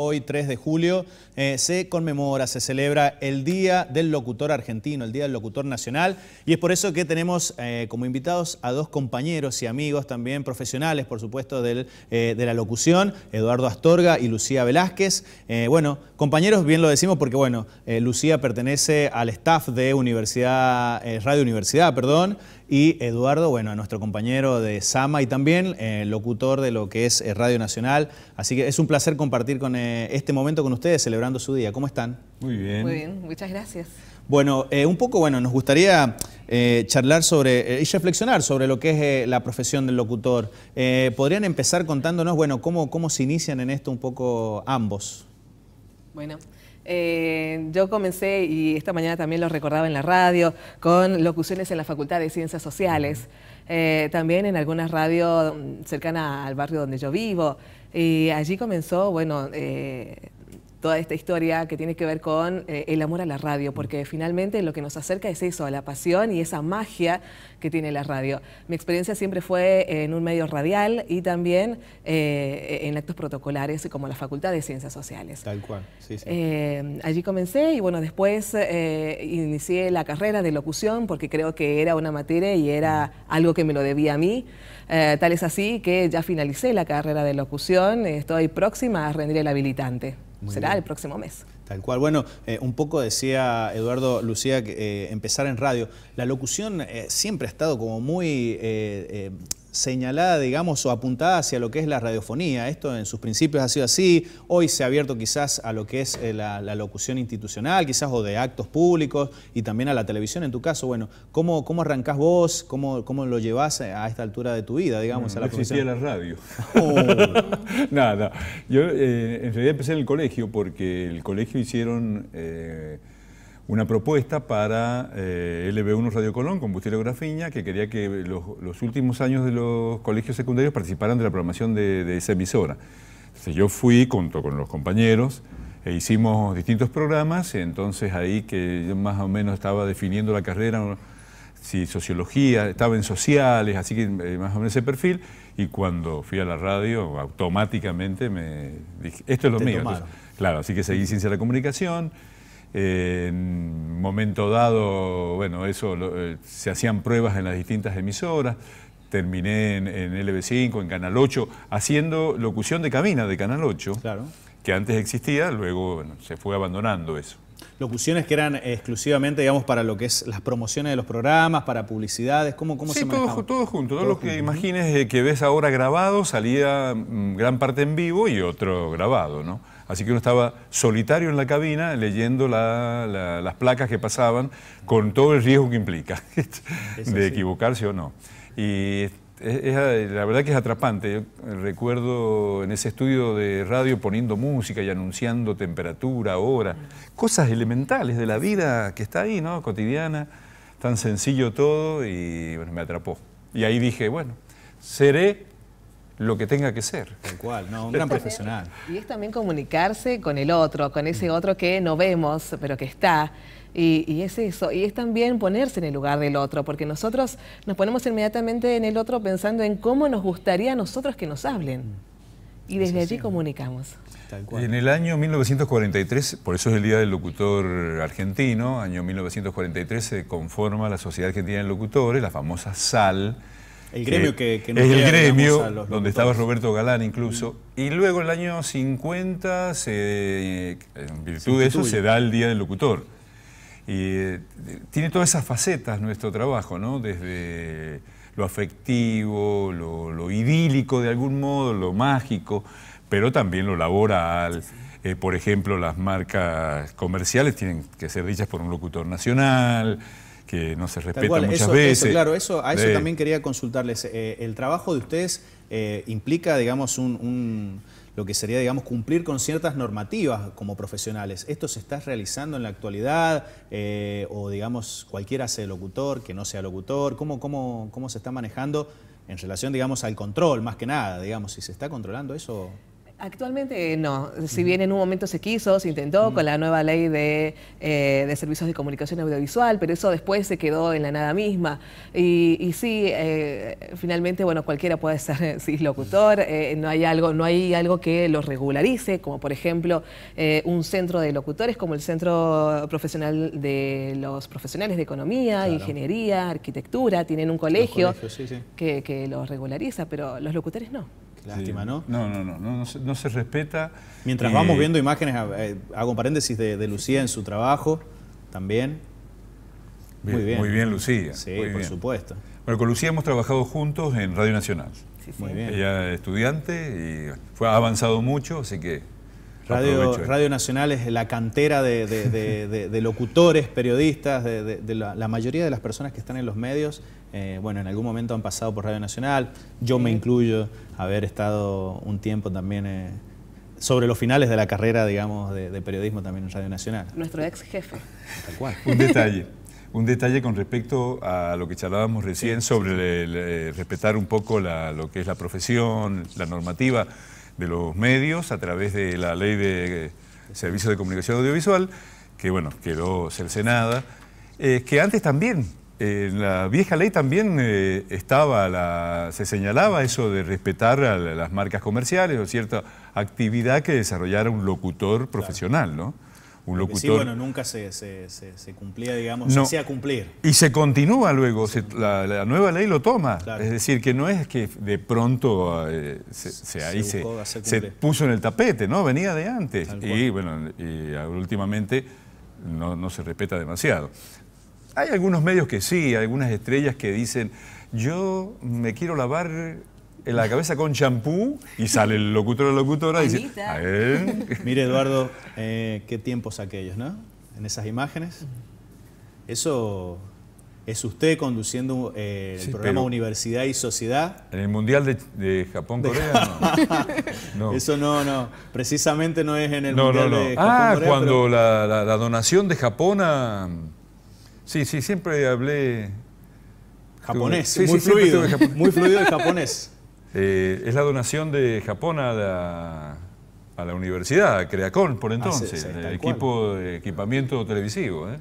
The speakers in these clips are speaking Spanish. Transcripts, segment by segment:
hoy 3 de julio, eh, se conmemora, se celebra el Día del Locutor Argentino, el Día del Locutor Nacional, y es por eso que tenemos eh, como invitados a dos compañeros y amigos también profesionales, por supuesto, del, eh, de la locución, Eduardo Astorga y Lucía Velázquez. bueno, compañeros, bien lo decimos porque, bueno, Lucía pertenece al staff de Universidad, Radio Universidad, perdón, y Eduardo, bueno, a nuestro compañero de Sama y también eh, locutor de lo que es eh, Radio Nacional. Así que es un placer compartir con eh, este momento con ustedes, celebrando su día. ¿Cómo están? Muy bien. Muy bien, muchas gracias. Bueno, un poco, bueno, nos gustaría charlar sobre y reflexionar sobre lo que es la profesión del locutor. ¿Podrían empezar contándonos, bueno, cómo, cómo se inician en esto un poco ambos? Bueno. Eh, yo comencé, y esta mañana también lo recordaba en la radio, con locuciones en la Facultad de Ciencias Sociales, eh, también en algunas radios mm, cercanas al barrio donde yo vivo. Y allí comenzó, bueno, eh, toda esta historia que tiene que ver con eh, el amor a la radio, mm. porque finalmente lo que nos acerca es eso, a la pasión y esa magia que tiene la radio. Mi experiencia siempre fue en un medio radial y también eh, en actos protocolares como la Facultad de Ciencias Sociales. Tal cual, sí, sí. Eh, allí comencé y bueno, después inicié la carrera de locución porque creo que era una materia y era mm. algo que me lo debía a mí. tal es así que ya finalicé la carrera de locución, estoy próxima a rendir el habilitante será el próximo mes. Tal cual. Bueno, eh, un poco decía Eduardo Lucía que eh, empezar en radio. La locución eh, siempre ha estado como muy señalada, digamos, o apuntada hacia lo que es la radiofonía. Esto en sus principios ha sido así, hoy se ha abierto quizás a lo que es eh, la, locución institucional, quizás, o de actos públicos, y también a la televisión en tu caso. Bueno, ¿cómo, cómo arrancás vos? ¿Cómo, ¿Cómo lo llevás a esta altura de tu vida, digamos, a la la radio. Oh. Nada, yo eh, en realidad empecé en el colegio porque el colegio hicieron... Eh, una propuesta para eh, LB1 Radio Colón, Combustible Grafiña, que quería que los, últimos años de los colegios secundarios participaran de la programación de, esa emisora. Entonces yo fui junto con los compañeros e hicimos distintos programas, entonces ahí que yo más o menos estaba definiendo la carrera, si sociología, estaba en sociales, así que eh, más o menos ese perfil, y cuando fui a la radio automáticamente me dije, esto es lo mío. claro, así que seguí ciencia de la comunicación en momento dado, bueno, eso eh, se hacían pruebas en las distintas emisoras. Terminé en, LB5, en Canal 8, haciendo locución de cabina de Canal 8, claro. que antes existía, luego se fue abandonando eso. Locuciones que eran exclusivamente, digamos, para lo que es las promociones de los programas, para publicidades, ¿cómo, cómo se manejaba? Sí, todo junto. Todo, lo que imagines eh, que ves ahora grabado salía mm, gran parte en vivo y otro grabado, ¿no? Así que uno estaba solitario en la cabina leyendo las placas que pasaban con todo el riesgo que implica de equivocarse o no. Y la verdad que es atrapante. recuerdo en ese estudio de radio poniendo música y anunciando temperatura, hora, cosas elementales de la vida que está ahí, ¿no? Cotidiana, tan sencillo todo y me atrapó. Y ahí dije, bueno, seré lo que tenga que ser. Tal cual, no, un gran profesional. Y es también comunicarse con el otro, con ese otro que no vemos, pero que está. Y, es eso, y es también ponerse en el lugar del otro, porque nosotros nos ponemos inmediatamente en el otro pensando en cómo nos gustaría a nosotros que nos hablen. Y desde allí comunicamos. Tal cual. En el año 1943, por eso es el Día del Locutor Argentino, año 1943 se conforma la Sociedad Argentina de Locutores, la famosa SAL, el gremio eh, que, que nos El gremio, donde estaba Roberto Galán incluso. Y luego en el año 50, eh, en virtud de eso, se da el Día del Locutor. Y eh, tiene todas esas facetas nuestro trabajo, ¿no? Desde lo afectivo, lo, idílico de algún modo, lo mágico, pero también lo laboral. por ejemplo, las marcas comerciales tienen que ser dichas por un locutor nacional que no se respeta muchas veces. claro, eso, a eso también quería consultarles. Eh, ¿El trabajo de ustedes eh, implica, digamos, un, lo que sería, digamos, cumplir con ciertas normativas como profesionales? ¿Esto se está realizando en la actualidad? Eh, ¿O, digamos, cualquiera sea locutor, que no sea locutor? ¿Cómo, cómo, cómo se está manejando en relación, digamos, al control, más que nada? Digamos, si se está controlando eso... Actualmente eh, no. Si bien en un momento se quiso, se intentó con la nueva ley de, eh, de servicios de comunicación audiovisual, pero eso después se quedó en la nada misma. Y, sí, eh, finalmente, bueno, cualquiera puede ser locutor, no, hay algo, no hay algo que lo regularice, como por ejemplo un centro de locutores, como el Centro Profesional de los Profesionales de Economía, Ingeniería, Arquitectura, tienen un colegio Que, que los regulariza, pero los locutores no. Lástima, ¿no? ¿no? No, no, no, se, respeta. Mientras vamos eh, viendo imágenes, eh, hago paréntesis de, Lucía en su trabajo también. muy bien. Muy bien, Lucía. Sí, por supuesto. Bueno, con Lucía hemos trabajado juntos en Radio Nacional. Sí, Muy bien. Ella es estudiante y fue, ha avanzado mucho, así que Radio, Nacional es la cantera de, locutores, periodistas, de, la, mayoría de las personas que están en los medios, eh, bueno, en algún momento han pasado por Radio Nacional, yo me incluyo haber estado un tiempo también eh, sobre los finales de la carrera, digamos, de, periodismo también en Radio Nacional. Nuestro ex jefe. Tal cual. Un detalle. Un detalle con respecto a lo que charlábamos recién sobre eh, respetar un poco lo que es la profesión, la normativa de los medios a través de la ley de eh, servicios de comunicación audiovisual, que bueno, quedó cercenada, eh, que antes también, en la vieja ley también eh, estaba, se señalaba eso de respetar a las marcas comerciales o cierta actividad que desarrollara un locutor profesional, ¿no? un Sí, bueno, nunca se, se, cumplía, digamos, no. se hacía cumplir. Y se continúa luego, la, nueva ley lo toma. Es decir, que no es que de pronto eh, se, se, puso en el tapete, ¿no? Venía de antes. Y bueno, últimamente no, no se respeta demasiado. Hay algunos medios que sí, algunas estrellas que dicen, yo me quiero lavar en la cabeza con champú y sale el locutor o la locutora y dice, Mire, Eduardo, eh, qué tiempos aquellos, ¿no? En esas imágenes. Eso es usted conduciendo eh, el programa Universidad y Sociedad. En el Mundial de, Japón-Corea, no. Eso no, no. Precisamente no es en el Mundial de Japón-Corea. Ah, cuando la, donación de Japón a... Sí, sí, siempre hablé... Japonés, muy, fluido, muy fluido el japonés. Eh, es la donación de Japón a la, a la universidad, a por entonces, el equipo de equipamiento televisivo. ¿eh?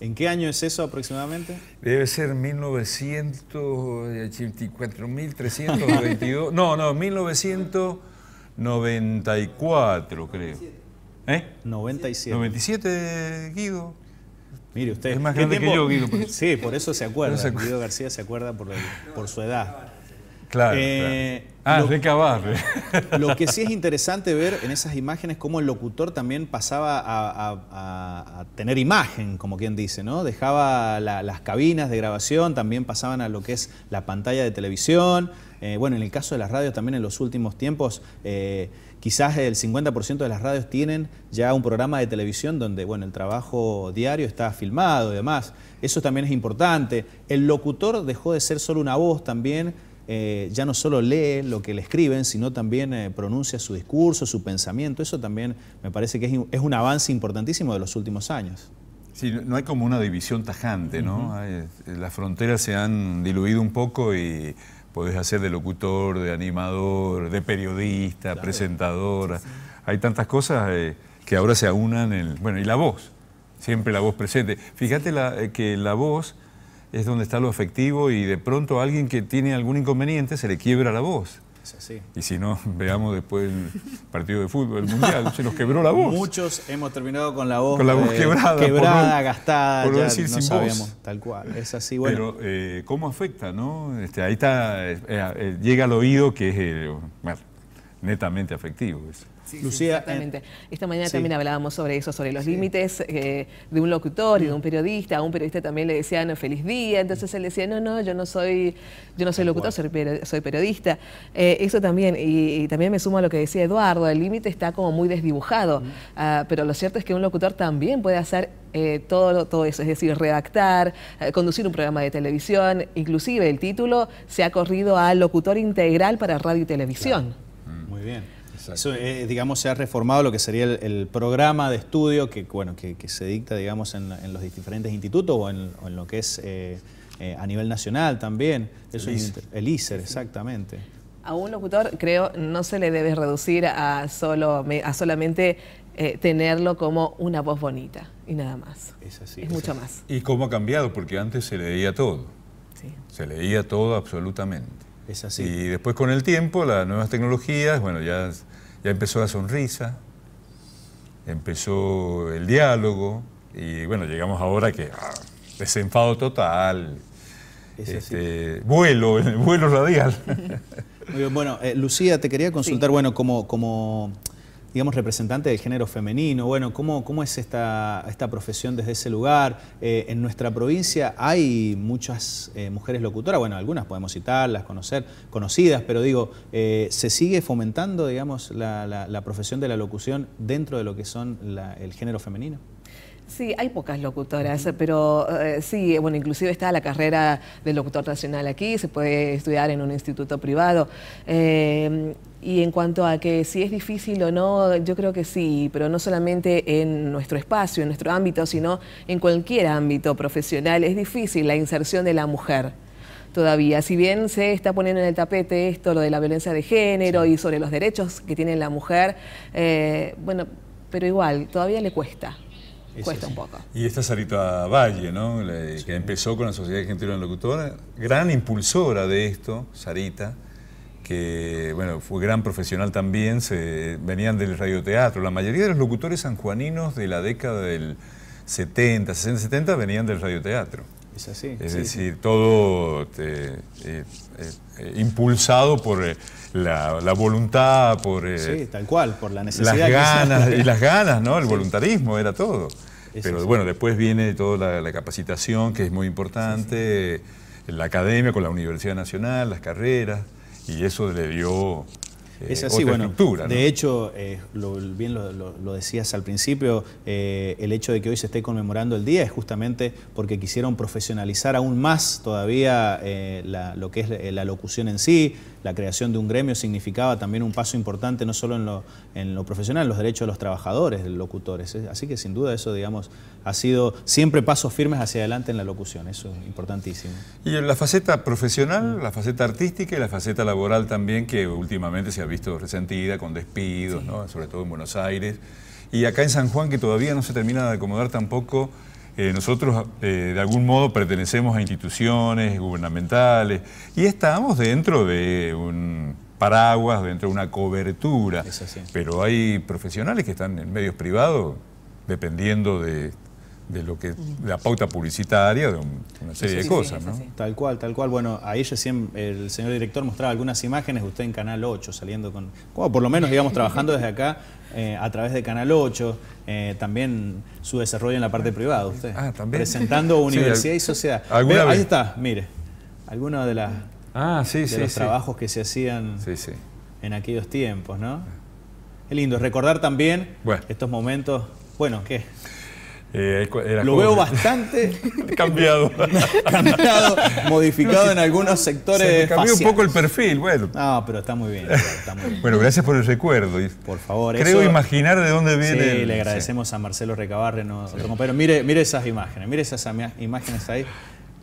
¿En qué año es eso aproximadamente? Debe ser 1984.322. no, no, 1994 creo. ¿Eh? 97. 97, Guido. Mire usted. Es más grande que yo, Guido. Sí, por eso se acuerda. Guido García se acuerda por su edad. Claro. Eh, ah, lo, Lo que sí es interesante ver en esas imágenes cómo el locutor también pasaba a, tener imagen, como quien dice, ¿no? Dejaba las cabinas de grabación, también pasaban a lo que es la pantalla de televisión. Eh, bueno, en el caso de las radios también en los últimos tiempos, eh, quizás el 50% de las radios tienen ya un programa de televisión donde, bueno, el trabajo diario está filmado y demás. Eso también es importante. El locutor dejó de ser solo una voz también eh, ya no solo lee lo que le escriben, sino también eh, pronuncia su discurso, su pensamiento. Eso también me parece que es, un avance importantísimo de los últimos años. Sí, no hay como una división tajante, ¿no? Eh, las fronteras se han diluido un poco y podés hacer de locutor, de animador, de periodista, presentador. Hay tantas cosas que ahora se aunan. En bueno, y la voz, siempre la voz presente. Fíjate que la voz es donde está lo afectivo y de pronto a alguien que tiene algún inconveniente se le quiebra la voz. Y si no, veamos después el partido de fútbol, mundial, se nos quebró la voz. Muchos hemos terminado con la voz, quebrada, gastada, ya no tal cual. Es así, bueno. Pero, eh, ¿cómo afecta, no? Este, ahí está, eh, eh, llega al oído que es, netamente afectivo eso. Lucía. exactamente. Esta mañana también hablábamos sobre eso, sobre los límites eh, de un locutor y de mm. un periodista. A un periodista también le decían feliz día, entonces él decía, no, no, yo no soy, yo no soy locutor, soy, periodista. Eh, eso también, y, también me sumo a lo que decía Eduardo, el límite está como muy desdibujado, mm. ah, pero lo cierto es que un locutor también puede hacer eh, todo, todo eso, es decir, redactar, conducir un programa de televisión, inclusive el título se ha corrido a locutor integral para radio y televisión. Mm. Muy bien. Eso, eh, digamos, se ha reformado lo que sería el, programa de estudio que, bueno, que, se dicta, digamos, en, los diferentes institutos o en, lo que es eh, eh, a nivel nacional también. Eso e el, es, ICER. el ICER, exactamente. A un locutor, creo, no se le debe reducir a, solo, a solamente tenerlo como una voz bonita y nada más. Es así. Es, mucho más. ¿Y cómo ha cambiado? Porque antes se leía todo. Sí. Se leía todo absolutamente. Es así. Y después con el tiempo, las nuevas tecnologías, bueno, ya ya empezó la sonrisa, empezó el diálogo y bueno, llegamos ahora que ah, desenfado total, este, vuelo, vuelo radial. Muy bien, bueno, eh, Lucía, te quería consultar, bueno, como, como digamos, representante del género femenino. Bueno, ¿cómo, cómo es esta, esta profesión desde ese lugar? Eh, en nuestra provincia hay muchas eh, mujeres locutoras, bueno, algunas podemos citarlas, conocer, conocidas, pero digo, eh, ¿se sigue fomentando, digamos, la, la, profesión de la locución dentro de lo que son el género femenino? Sí, hay pocas locutoras, pero eh, sí, bueno, inclusive está la carrera de locutor nacional aquí, se puede estudiar en un instituto privado. Em, y en cuanto a que si es difícil o no, yo creo que sí, pero no solamente en nuestro espacio, en nuestro ámbito, sino en cualquier ámbito profesional, es difícil la inserción de la mujer todavía. Si bien se está poniendo en el tapete esto, lo de la violencia de género y sobre los derechos que tiene la mujer, eh, bueno, pero igual, todavía le cuesta cuesta un poco. Y esta Sarita Valle, ¿no? que empezó con la Sociedad Argentina de Locutora, gran impulsora de esto, Sarita, que bueno, fue gran profesional también, se, venían del radioteatro. La mayoría de los locutores sanjuaninos de la década del 70, 60, 70 venían del radioteatro. Es así. decir, todo eh, eh, eh, impulsado por la, voluntad, por... tal cual, por la necesidad. Las ganas, y las ganas, ¿no? El voluntarismo era todo. Pero bueno, después viene toda la, la capacitación, que es muy importante, la academia con la Universidad Nacional, las carreras, y eso le dio es eh, así, bueno, De hecho, eh, bien lo, decías al principio, eh, el hecho de que hoy se esté conmemorando el día es justamente porque quisieron profesionalizar aún más todavía lo que es la locución en sí, la creación de un gremio significaba también un paso importante no solo en lo, profesional, en los derechos de los trabajadores, de los locutores. ¿eh? Así que sin duda eso, digamos, ha sido siempre pasos firmes hacia adelante en la locución, eso es importantísimo. Y la faceta profesional, la faceta artística y la faceta laboral también, que últimamente se ha visto resentida con despidos, sobre todo en Buenos Aires. Y acá en San Juan, que todavía no se termina de acomodar tampoco eh, nosotros eh, de algún modo pertenecemos a instituciones gubernamentales y estamos dentro de un paraguas, dentro de una cobertura. Pero hay profesionales que están en medios privados dependiendo de de lo que la pauta publicitaria de una serie de cosas, ¿no? Tal cual, tal cual. Bueno, ahí recién el señor director mostraba algunas imágenes de usted en Canal 8 saliendo con, O por lo menos digamos trabajando desde acá eh, a través de Canal 8, eh, también su desarrollo en la parte privada, usted. Ah, también. Presentando universidad y sociedad. ahí está, mire. Algunos de ah, los trabajos que se hacían en aquellos tiempos, ¿no? Es lindo recordar también estos momentos, bueno, ¿qué? Eh, lo veo bastante cambiado. modificado en algunos sectores. cambió un poco el perfil, bueno. No, pero está muy bien. bueno, gracias por el recuerdo. Por favor. Creo imaginar de dónde viene. Sí, le agradecemos a Marcelo Recabarre, Pero Mire, mire esas imágenes, mire esas imágenes ahí.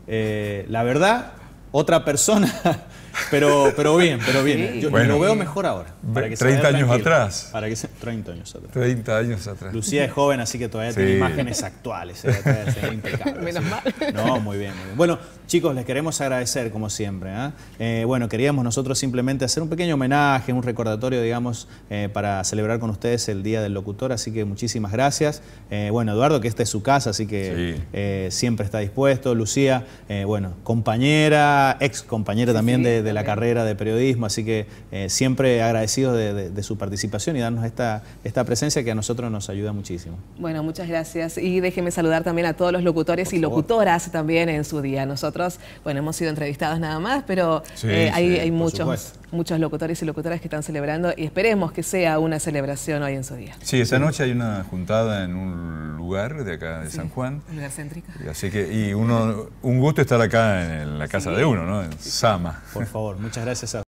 Eh, la verdad, otra persona pero, pero bien, pero bien. Yo lo veo mejor ahora. Para 30 años atrás. Para que 30 años atrás. 30 años atrás. Lucía es joven, así que todavía tiene imágenes actuales. Eh, Menos mal. No, muy bien, Bueno, chicos, les queremos agradecer como siempre. ¿ah? Eh, bueno, queríamos nosotros simplemente hacer un pequeño homenaje, un recordatorio, digamos, eh, para celebrar con ustedes el Día del Locutor. Así que muchísimas gracias. bueno, Eduardo, que esta es su casa, así que siempre está dispuesto. Lucía, bueno, compañera, ex compañera también de de la carrera de periodismo, así que eh, siempre agradecidos de, su participación y darnos esta, esta presencia que a nosotros nos ayuda muchísimo. Bueno, muchas gracias y déjeme saludar también a todos los locutores y locutoras también en su día. Nosotros, bueno, hemos sido entrevistados nada más, pero eh, hay, hay muchos muchos locutores y locutoras que están celebrando y esperemos que sea una celebración hoy en su día. Sí, esa noche hay una juntada en un lugar de acá de San Juan. Un lugar céntrico. así que, y uno, un gusto estar acá en la casa de uno, ¿no? En Sama. Por favor, muchas gracias a